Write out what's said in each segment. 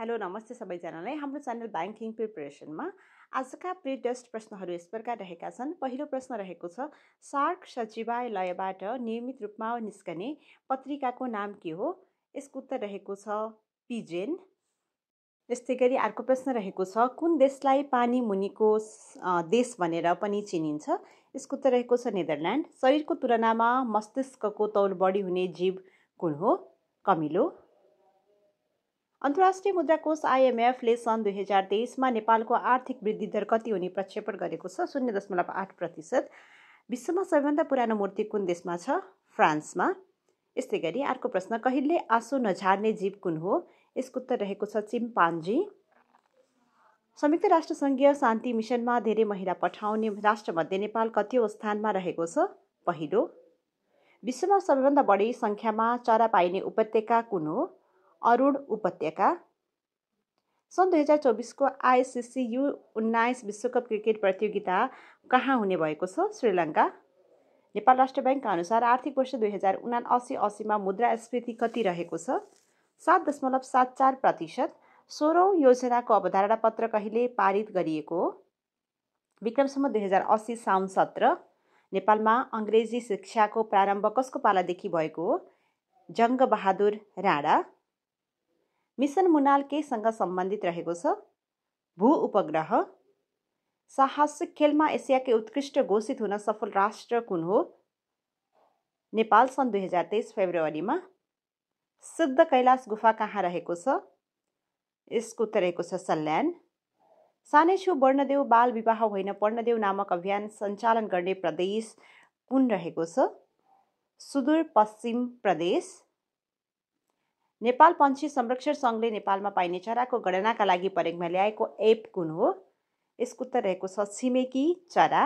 hello नमस्ते सबैजनालाई हाम्रो च्यानल ब्याङ्किङ प्रिपरेसनमा आजका प्रिडेस्ट प्रश्नहरू यस प्रकार रहेका छन् पहिलो प्रश्न रहेको छ सार्क सचिवालयबाट नियमित रूपमा निस्कने पत्रिकाको नाम के हो यसको उत्तर रहेको छ पिजेन त्यस्तै गरी अर्को प्रश्न रहेको छ कुन देशलाई पानी मुनिको देश भनेर पनि चिनिन्छ यसको उत्तर रहेको छ नेदरल्यान्ड शरीरको तुलनामा मस्तिष्कको तौल बढी हुने जीव कुन हो कमिलो अन्तर्राष्ट्रिय मुद्रा कोष आइएमएफले सन् दुई हजार तेइसमा नेपालको आर्थिक वृद्धि दर कति हुने प्रक्षेपण गरेको छ शून्य दशमलव आठ प्रतिशत विश्वमा सबैभन्दा पुरानो मूर्ति कुन देशमा छ फ्रान्समा यस्तै गरी अर्को प्रश्न कहिले आँसु नझार्ने जीव कुन हो यसको उत्तर रहेको छ चिम्पान्जी संयुक्त राष्ट्रसङ्घीय शान्ति मिसनमा धेरै महिला पठाउने राष्ट्रमध्ये नेपाल कतिवटा स्थानमा रहेको छ पहिलो विश्वमा सबैभन्दा बढी सङ्ख्यामा चरा पाइने उपत्यका कुन हो अरुण उपत्यका सन् दुई हजार चौबिसको आइसिसी यु उन्नाइस विश्वकप क्रिकेट प्रतियोगिता कहाँ हुने भएको छ श्रीलङ्का नेपाल राष्ट्र ब्याङ्कका अनुसार आर्थिक वर्ष दुई हजार उना असी असीमा मुद्रास्फीति कति रहेको छ सात दशमलव सात चार प्रतिशत सोह्रौँ योजनाको अवधारणा पत्र कहिले पारित गरिएको विक्रमसम्म दुई हजार असी साउन सत्र नेपालमा अङ्ग्रेजी शिक्षाको प्रारम्भ कसको पालादेखि भएको हो जङ्गबहादुर राणा मिसन मुनाल केसँग सम्बन्धित रहेको छ भू उपग्रह साहसिक खेलमा एसियाकै उत्कृष्ट घोषित हुन सफल राष्ट्र कुन हो नेपाल सन् दुई हजार तेइस फेब्रुअरीमा सिद्ध कैलाश गुफा कहाँ रहेको छ यसको उत्तर रहेको छ सल्यान सानै छु वर्णदेव बाल विवाह होइन पर्णदेव नामक अभियान सञ्चालन गर्ने प्रदेश कुन रहेको छ सुदूरपश्चिम प्रदेश नेपाल पन्छी संरक्षण सङ्घले नेपालमा पाइने चराको गणनाका लागि प्रयोगमा ल्याएको एप कुन हो यसको उत्तर रहेको छ छिमेकी चरा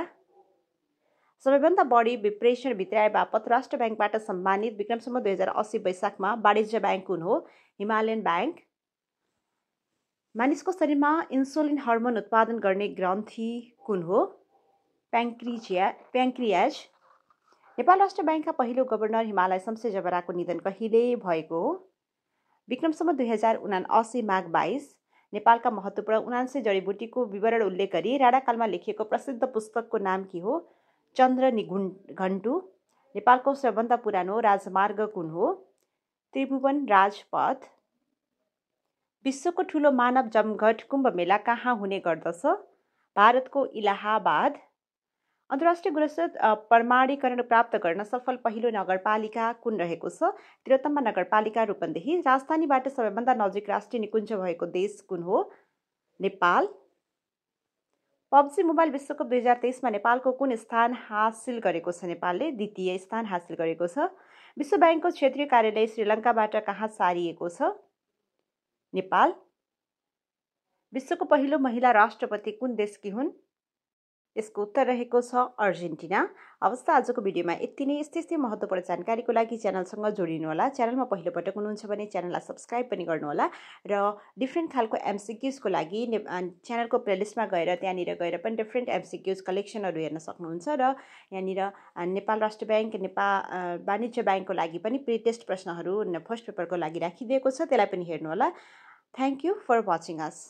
सबैभन्दा बढी विप्रेषण भित्राए बापत राष्ट्र ब्याङ्कबाट सम्मानित विक्रमसम्म दुई हजार अस्सी वैशाखमा वाणिज्य ब्याङ्क कुन हो हिमालयन ब्याङ्क मानिसको शरीरमा इन्सुलिन हर्मोन उत्पादन गर्ने ग्रन्थी कुन हो प्याङ्क्रिजिया प्याङ्क्रियाज नेपाल राष्ट्र ब्याङ्कका पहिलो गभर्नर हिमालय शमशे जबराको निधन कहिले भएको हो विक्रमसम्म दुई हजार उना असी माघ बाइस नेपालका महत्त्वपूर्ण उनान्से जडीबुटीको विवरण उल्लेख गरी राणाकालमा लेखिएको प्रसिद्ध पुस्तकको नाम के हो चन्द्र निघुन घन्टु नेपालको सबभन्दा पुरानो राजमार्ग कुन हो त्रिभुवन राजपथ विश्वको ठुलो मानव जमघट कुम्भ मेला कहाँ हुने गर्दछ भारतको इलाहाबाद अन्तर्राष्ट्रिय गुणस्तर प्रमाणीकरण प्राप्त गर्न सफल पहिलो नगरपालिका कुन रहेको छ त्रिहत्तरमा नगरपालिका रूपन्देही राजधानीबाट सबैभन्दा नजिक राष्ट्रिय निकुञ्ज भएको देश कुन हो नेपाल पब्जी मोबाइल विश्वकप दुई हजार तेइसमा नेपालको कुन स्थान हासिल गरेको छ नेपालले द्वितीय स्थान हासिल गरेको छ विश्व ब्याङ्कको क्षेत्रीय कार्यालय श्रीलङ्काबाट कहाँ सारिएको छ नेपाल विश्वको पहिलो महिला राष्ट्रपति कुन देशकी हुन् यसको उत्तर रहेको छ अर्जेन्टिना अवस्था आजको भिडियोमा यति नै यस्तै यस्तै महत्त्वपूर्ण जानकारीको लागि च्यानलसँग होला च्यानलमा पहिलोपटक हुनुहुन्छ भने च्यानललाई सब्सक्राइब पनि गर्नुहोला र डिफ्रेन्ट खालको एमसिक्युजको लागि च्यानलको प्लेलिस्टमा गएर त्यहाँनिर गएर पनि डिफ्रेन्ट एमसिक्युज कलेक्सनहरू हेर्न सक्नुहुन्छ र यहाँनिर नेपाल राष्ट्र ब्याङ्क नेपाल वाणिज्य ब्याङ्कको लागि पनि प्रि टेस्ट प्रश्नहरू फर्स्ट पेपरको लागि राखिदिएको छ त्यसलाई पनि हेर्नुहोला thank you for watching us